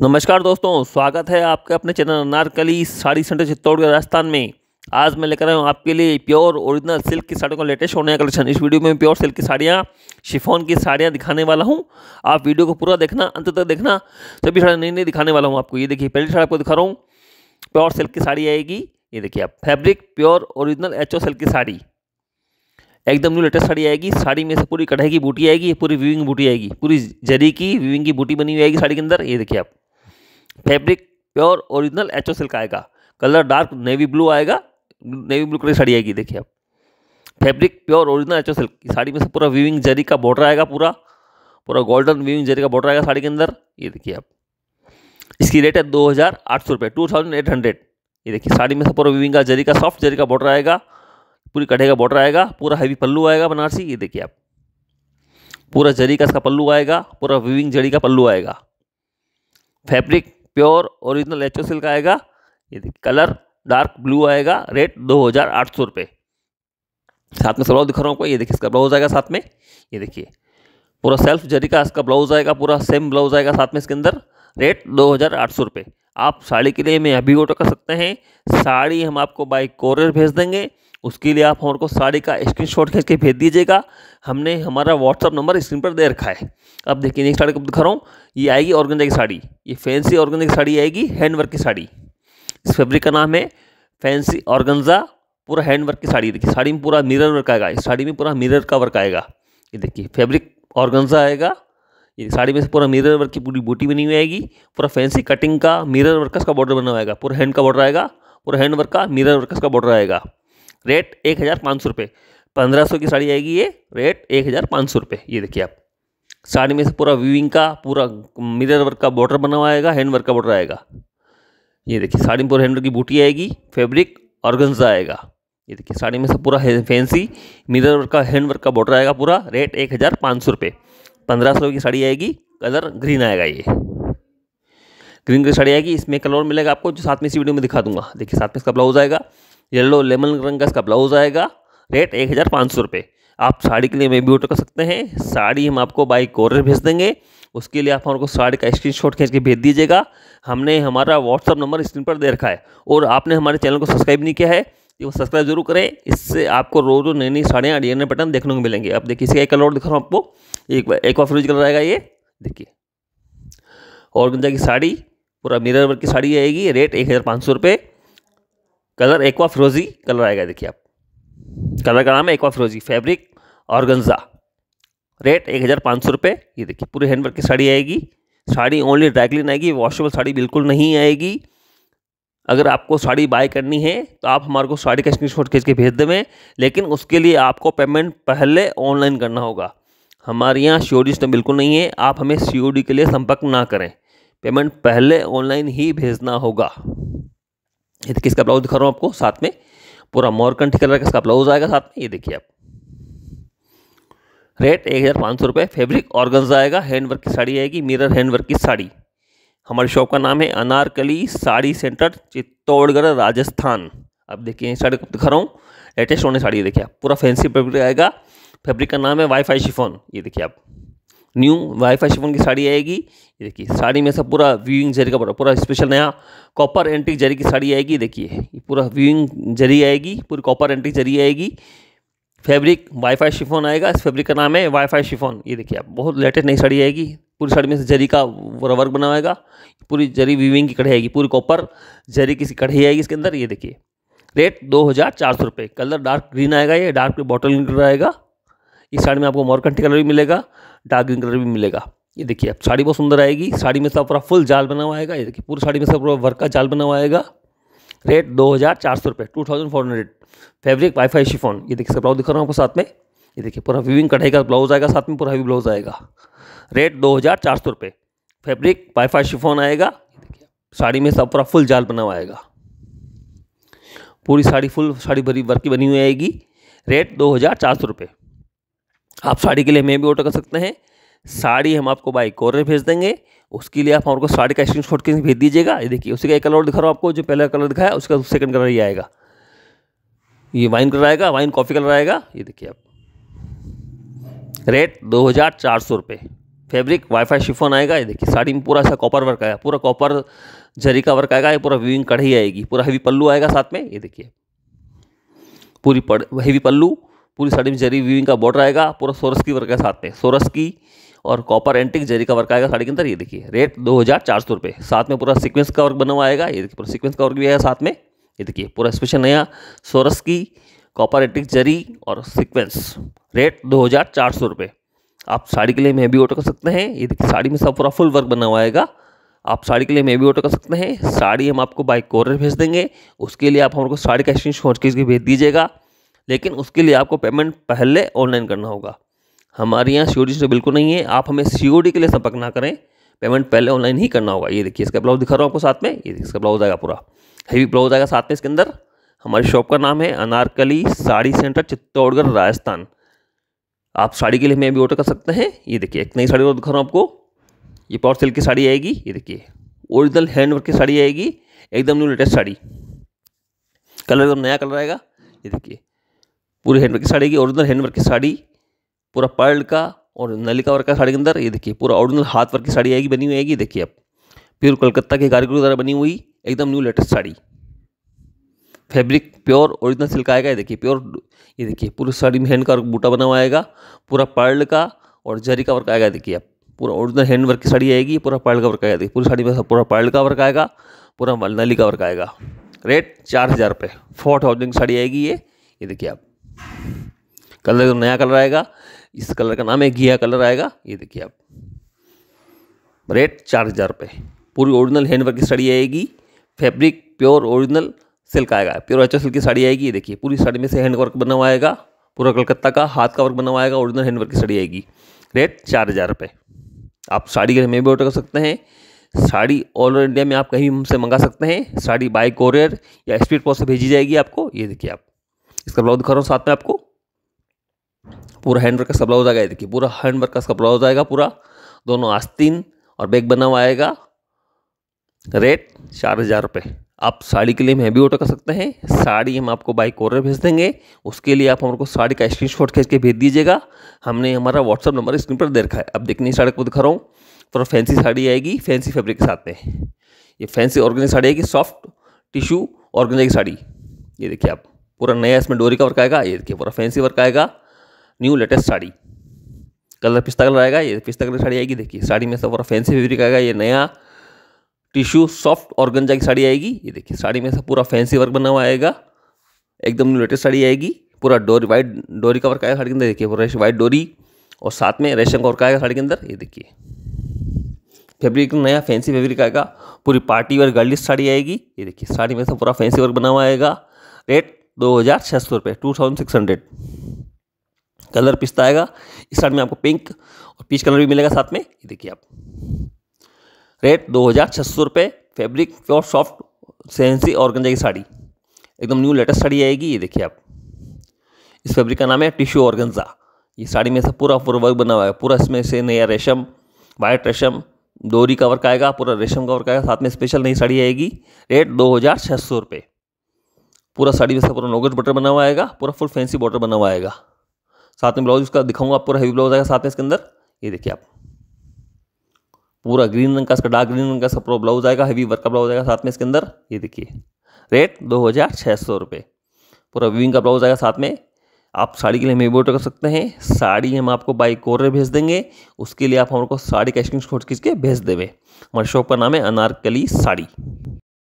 नमस्कार दोस्तों स्वागत है आपके अपने चैनल अनारकली साड़ी सेंटर चित्तौड़गढ़ राजस्थान में आज मैं लेकर आया हूँ आपके लिए प्योर ओरिजिनल सिल्क की साड़ियों का लेटेस्ट होने का कलेक्शन इस वीडियो में प्योर सिल्क की साड़ियाँ शिफोन की साड़ियाँ दिखाने वाला हूँ आप वीडियो को पूरा देखना अंत तक देखना सभी साड़ियाँ नई नई दिखाने वाला हूँ आपको ये देखिए पहली साड़ी आपको दिखा रहा हूँ प्योर सिल्क की साड़ी आएगी ये देखिए आप fabric pure original H silk की साड़ी एकदम न्यू लेटेस्ट साड़ी आएगी साड़ी में से पूरी कढ़ाई की बूटी आएगी पूरी वीविंग बूटी आएगी पूरी जरी की विविंग की बूटी बनी हुई आएगी साड़ी के अंदर ये देखिए आप fabric pure original HO silk आएगा कलर डार्क नेवी ब्लू आएगा नेवी ब्लू कलर साड़ी आएगी देखिए आप fabric pure original HO silk की साड़ी में से पूरा वीविंग जरी का बॉर्डर आएगा पूरा पूरा गोल्डन वीविंग जरी का बॉर्डर आएगा साड़ी के अंदर ये देखिए आप इसकी रेट है दो हज़ार आठ सौ रुपये टू थाउजेंड एट हंड्रेड ये देखिए साड़ी में से पूरा वीविंग का जरी का सॉफ्ट जरी का बॉर्डर आएगा पूरी कढ़े का बॉर्डर आएगा पूरा हैवी पल्लू आएगा बनारसी ये देखिए आप पूरा जरी का इसका पल्लू आएगा पूरा वीविंग जरी का पल्लू आएगा fabric pure original H silk आएगा ये देखिए कलर डार्क ब्लू आएगा रेट दो हज़ार आठ सौ रुपये साथ में सलवार दिखा रहा हूँ आपको ये देखिए इसका ब्लाउज आएगा साथ में ये देखिए पूरा सेल्फ जरी का इसका ब्लाउज आएगा पूरा सेम ब्लाउज आएगा साथ में इसके अंदर रेट दो हज़ार आठ सौ रुपये आप साड़ी के लिए मैं अभी ऑर्डर कर सकते हैं साड़ी हम आपको बाई कोरियर भेज देंगे उसके लिए आप हमको साड़ी का स्क्रीन शॉट खींच के भेज दीजिएगा हमने हमारा व्हाट्सअप नंबर स्क्रीन पर दे रखा है अब देखिए नेक्स्ट साड़ी को दिखा रहा हूँ ये आएगी ऑर्गेंजा की साड़ी ये फैंसी ऑर्गेंजा की साड़ी आएगी हैंडवर्क की साड़ी इस फेब्रिक का नाम है फैंसी ऑर्गेंजा पूरा हैंडवर्क की साड़ी देखिए साड़ी में पूरा मिरर वर्क आएगा इस साड़ी में पूरा मिरर का वर्क आएगा ये देखिए फैब्रिक ऑर्गेंजा आएगा ये साड़ी में से पूरा मिरर वर्क की पूरी बूटी बनी हुई आएगी पूरा फैंसी कटिंग का मिरर वर्कस का बॉर्डर बना हुआ आएगा पूरा हैंड का बॉर्डर आएगा पूरा हैंड वर्क का मिरर वर्कस का बॉर्डर आएगा रेट एक हज़ार पाँच सौ रुपये पंद्रह सौ की साड़ी आएगी ये रेट एक हज़ार पाँच सौ रुपये ये देखिए आप साड़ी में से पूरा वीविंग का पूरा मिरर वर्क का बॉर्डर बना हुआ आएगा हैंड वर्क का बॉर्डर आएगा ये देखिए साड़ी में पूरा हैंड वर्क की बूटी आएगी फैब्रिक ऑर्गनजा आएगा ये देखिए साड़ी में से पूरा फैंसी मिरर वर्क का हैंड वर्क का बॉर्डर आएगा पूरा रेट एक हज़ार पाँच सौ रुपये पंद्रह सौ की साड़ी आएगी कलर ग्रीन आएगा ये ग्रीन की साड़ी आएगी इसमें कलर मिलेगा आपको जो साथ में इसी वीडियो में दिखा दूंगा देखिए साथ में इसका ब्लाउज आएगा येलो लेमन रंग का इसका ब्लाउज आएगा रेट एक हज़ार पाँच सौ रुपये आप साड़ी के लिए मे भी ऑर्डर कर सकते हैं साड़ी हम आपको बाई कोरियर भेज देंगे उसके लिए आप हमको साड़ी का स्क्रीन शॉट खींच के भेज दीजिएगा हमने हमारा व्हाट्सअप नंबर स्क्रीन पर दे रखा है और आपने हमारे चैनल को सब्सक्राइब नहीं किया है तो वो सब्सक्राइब जरूर करें इससे आपको रोज रोज नई नई साड़ियाँ डी एन पैटर्न देखने को मिलेंगे आप देखिए इसका एक कलर दिखा रहा हूँ आपको एक एक और फ्रिज कलर आएगा ये देखिए और गंजा की साड़ी पूरा मिरर वर्क की साड़ी आएगी रेट एक हज़ार पाँच सौ रुपये कलर एक्वा फ्रोजी कलर आएगा देखिए आप कलर का नाम है एक्वा फ्रोजी फैब्रिक और गंजा रेट एक हज़ार पाँच सौ रुपये ये देखिए पूरे हैंडवर्क की साड़ी आएगी साड़ी ओनली ड्राइक्लीन आएगी वॉशेबल साड़ी बिल्कुल नहीं आएगी अगर आपको साड़ी बाय करनी है तो आप हमारे को साड़ी का शॉट खींच के भेज देवें लेकिन उसके लिए आपको पेमेंट पहले ऑनलाइन करना होगा हमारे यहाँ सी ओ सिस्टम बिल्कुल नहीं है आप हमें सी के लिए संपर्क ना करें पेमेंट पहले ऑनलाइन ही भेजना होगा ये देखिए इसका ब्लाउज दिखा रहा हूँ आपको साथ में पूरा मोरकंठी कलर का इसका ब्लाउज आएगा साथ में ये देखिए आप रेट एक हज़ार पाँच सौ रुपये फेब्रिक ऑर्गन्स आएगा हैंडवर्क की साड़ी आएगी मिरर हैंडवर्क की साड़ी हमारी शॉप का नाम है अनारकली साड़ी सेंटर चित्तौड़गढ़ राजस्थान अब देखिए साड़ी को दिखा रहा हूँ लेटेस्ट होने साड़ी देखिए आप पूरा फैंसी फेब्रिक आएगा फेब्रिक का नाम है वाईफाई शिफोन ये देखिए आप न्यू वाईफाई शिफोन की साड़ी आएगी ये देखिए साड़ी में सब पूरा व्यूइंग जरी का पूरा पूरा स्पेशल नया कॉपर एंटिक जरी की साड़ी आएगी देखिए ये पूरा व्यूइंग जरी आएगी पूरी कॉपर एंटिक जरी आएगी फैब्रिक वाईफाई शिफोन आएगा इस फैब्रिक का नाम है वाईफाई शिफोन ये देखिए आप बहुत लेटेस्ट नई साड़ी आएगी पूरी साड़ी में से जरी का वर्क बना होगा पूरी जरी व्यूविंग की कढ़ाई आएगी पूरी कॉपर जरी की कढ़ाई आएगी इसके अंदर ये देखिए रेट दो हज़ार चार सौ रुपये कलर डार्क ग्रीन आएगा ये डार्क बॉटल आएगा इस साड़ी में आपको मोरकंटी कलर भी मिलेगा डार्क ग्रीन कलर भी मिलेगा ये देखिए अब साड़ी बहुत सुंदर आएगी साड़ी में सब पूरा फुल जाल बना हुआ आएगा ये देखिए पूरी साड़ी में सब पूरा वर्क का जाल बना हुआ आएगा रेट दो हज़ार चार सौ रुपये two thousand four hundred fabric wifi chiffon ये देखिए सब ब्लाउज दिखा रहा हूँ आपको साथ में ये देखिए पूरा विविंग कढ़ाई का ब्लाउज आएगा साथ में पूरा हैवी ब्लाउज आएगा रेट दो हज़ार चार सौ रुपये वाई वाईफाई शिफॉन आएगा देखिए साड़ी में सब पूरा फुल जाल बना हुआ आएगा पूरी साड़ी फुल साड़ी भरी वर्क की बनी हुई आएगी रेट दो हज़ार चार सौ रुपये आप साड़ी के लिए हमें भी ऑर्डर कर सकते हैं साड़ी हम आपको बाई कॉर्नर भेज देंगे उसके लिए आप हमको साड़ी का स्क्रीन शॉट भेज दीजिएगा ये देखिए उसी का एक कलर दिखा रहा हूँ आपको जो पहला कलर दिखाया उसका सेकंड कलर ये आएगा ये वाइन कलर आएगा वाइन कॉफ़ी कलर आएगा ये देखिए आप रेट दो हज़ार चार सौ रुपये फेब्रिक वाईफाई शिफोन आएगा ये देखिए साड़ी में पूरा सा कॉपर वर्क आएगा पूरा कॉपर जरी का वर्क आएगा ये पूरा विविंग कढ़ी आएगी पूरा हेवी पल्लू आएगा साथ में ये देखिए पूरी पड़ हेवी पल्लू पूरी साड़ी में जरी वीविंग का बॉर्डर आएगा पूरा सोरस की वर्क है साथ में सोरस की और कॉपर एंटिक जरी का वर्क आएगा साड़ी के अंदर ये देखिए रेट दो हज़ार चार सौ रुपये साथ में पूरा सीक्वेंस का वर्क बना हुआ आएगा ये देखिए पूरा सीक्वेंस का वर्क भी आएगा साथ में ये देखिए पूरा स्पेशल नया सोरस की कॉपर एंटिक जरी और सीक्वेंस रेट दो हज़ार चार सौ रुपये आप साड़ी के लिए मैं भी ऑर्डर कर सकते हैं ये देखिए साड़ी में सब पूरा फुल वर्क बना हुआ आएगा आप साड़ी के लिए मैं भी ऑर्डर कर सकते हैं साड़ी हम आपको बाई कॉर्नर भेज देंगे उसके लिए आप हमको साड़ी का स्क्रीन खोज के भेज दीजिएगा लेकिन उसके लिए आपको पेमेंट पहले ऑनलाइन करना होगा हमारे यहाँ सी से बिल्कुल नहीं है आप हमें सी के लिए संपर्क ना करें पेमेंट पहले ऑनलाइन ही करना होगा ये देखिए इसका ब्लाउज दिखा रहा हूँ आपको साथ में ये इसका ब्लाउज आएगा पूरा हैवी ब्लाउज आएगा साथ में इसके अंदर हमारी शॉप का नाम है अनारकली साड़ी सेंटर चित्तौड़गढ़ राजस्थान आप साड़ी के लिए हमें भी ऑर्डर कर सकते हैं ये देखिए एक नई साड़ी और दिखा रहा हूँ आपको ये पावर सिल्क की साड़ी आएगी ये देखिए ओरिजिनल हैंडवर्क की साड़ी आएगी एकदम न्यू लेटेस्ट साड़ी कलर एकदम नया कलर आएगा ये देखिए पूरी हैंडवर्क की साड़ी की ओरिजिनल हैंडवर्क की साड़ी पूरा पर्ल का और नलिका वर्क का साड़ी के अंदर ये देखिए पूरा ओरिजिनल हाथ वर्क की साड़ी आएगी बनी हुई आएगी देखिए आप प्योर कलकत्ता के कारीगरों द्वारा बनी हुई एकदम new latest sari fabric pure original silk आएगा ये देखिए प्योर ये देखिए पूरी साड़ी में हैंड का बूटा बना हुआ आएगा पूरा पर्ल का और जरी का वर्क आएगा देखिए आप पूरा ओरिजिनल हैंड वर्क की साड़ी आएगी पूरा पर्ल का वर्क आएगा देखिए पूरी साड़ी में पूरा पर्ल का वर्क आएगा पूरा नली का वर्क आएगा रेट चार हज़ार रुपये फोर थाउजेंड की साड़ी आएगी ये ये देखिए आप कलर नया कलर आएगा इस कलर का नाम है घिया कलर आएगा ये देखिए आप रेट चार हज़ार रुपये पूरी ओरिजिनल हैंडवर्क की साड़ी आएगी फैब्रिक प्योर ओरिजिनल सिल्क आएगा प्योर एच सिल्क की साड़ी आएगी ये देखिए पूरी साड़ी में से हैंडवर्क बना हुआ आएगा पूरा कलकत्ता का हाथ का वर्क बना हुआ आएगा ओरिजिनल हैंडवर्क की साड़ी आएगी रेट चार हज़ार रुपये आप साड़ी घर में भी ऑर्डर कर सकते हैं साड़ी ऑल ओवर इंडिया में आप कहीं से मंगा सकते हैं साड़ी बाई कोरियर या स्पीड पोस्ट से भेजी जाएगी आपको ये देखिए आप इसका ब्लाउज दिखा रहा हूँ साथ में आपको पूरा हैंड वर्क का ब्लाउज आ गया देखिए पूरा हैंड वर्क का ब्लाउज आएगा पूरा दोनों आस्तीन और बैग बना हुआ आएगा रेट चार हज़ार रुपये आप साड़ी के लिए मैं भी ऑर्डर कर सकते हैं साड़ी हम आपको बाई कोर भेज देंगे उसके लिए आप हमको साड़ी का स्क्रीन शॉट खींच के भेज दीजिएगा हमने हमारा व्हाट्सअप नंबर स्क्रीन पर दे रखा है अब देखने साड़ी को दिखा रहा हूँ थोड़ा फैंसी साड़ी आएगी फैंसी फैब्रिक के साथ में ये फैंसी ऑर्गेनिक साड़ी आएगी सॉफ्ट टिश्यू ऑर्गेनिक साड़ी ये देखिए आप पूरा नया इसमें डोरी का वर्क आएगा ये देखिए पूरा फैंसी वर्क आएगा न्यू लेटेस्ट साड़ी कलर पिस्ता कलर आएगा ये पिस्ता कलर साड़ी आएगी देखिए साड़ी में सब पूरा फैंसी फेब्रिक आएगा ये नया टिश्यू सॉफ्ट और गंजा की साड़ी आएगी ये देखिए साड़ी में सब पूरा फैंसी वर्क बना हुआ आएगा एकदम न्यू लेटेस्ट साड़ी आएगी पूरा डोरी वाइट डोरी का वर्क आएगा साड़ी के अंदर देखिए पूरा वाइट डोरी और साथ में रेशम का वर्क आएगा साड़ी के अंदर ये देखिए फेब्रिक नया फैंसी फेब्रिक आएगा पूरी पार्टी वर्क गर्लिस्ट साड़ी आएगी ये देखिए साड़ी में से पूरा फैंसी वर्क बना हुआ आएगा रेट दो हज़ार छः सौ रुपये two thousand six hundred colour पिस्ता आएगा इस साइड में आपको पिंक और पीच कलर भी मिलेगा साथ में ये देखिए आप रेट दो हज़ार छः सौ रुपये फेब्रिक प्योर सॉफ्ट सेंसी गंजा की साड़ी एकदम न्यू लेटेस्ट साड़ी आएगी ये देखिए आप इस फैब्रिक का नाम है टिश्यू ऑर्गेंजा ये साड़ी में सब पूरा पूरा वर्क बना हुआ है पूरा इसमें से नया रेशम वाइट रेशम डोरी का आएगा पूरा रेशम कवर का आएगा साथ में स्पेशल नई साड़ी आएगी रेट दो हज़ार छः सौ रुपये पूरा साड़ी में पूरा नोगेट बटर बना हुआ आएगा पूरा फुल फैंसी बॉर्डर बना हुआ आएगा साथ में ब्लाउज उसका दिखाऊंगा आप पूरा हैवी ब्लाउज आएगा साथ में इसके अंदर ये देखिए आप पूरा ग्रीन रंग का इसका डार्क ग्रीन रंग का सब पूरा ब्लाउज आएगा हैवी वर्क का ब्लाउज आएगा साथ में इसके अंदर ये देखिए रेट दो हज़ार छः सौ रुपये पूरा विविंग का ब्लाउज आएगा साथ में आप साड़ी के लिए हमें ऑर्डर कर सकते हैं साड़ी हम आपको बाई कोर भेज देंगे उसके लिए आप हमको साड़ी का स्क्रीन शॉट खींच के भेज देवे हमारे शॉप का नाम है अनारकली साड़ी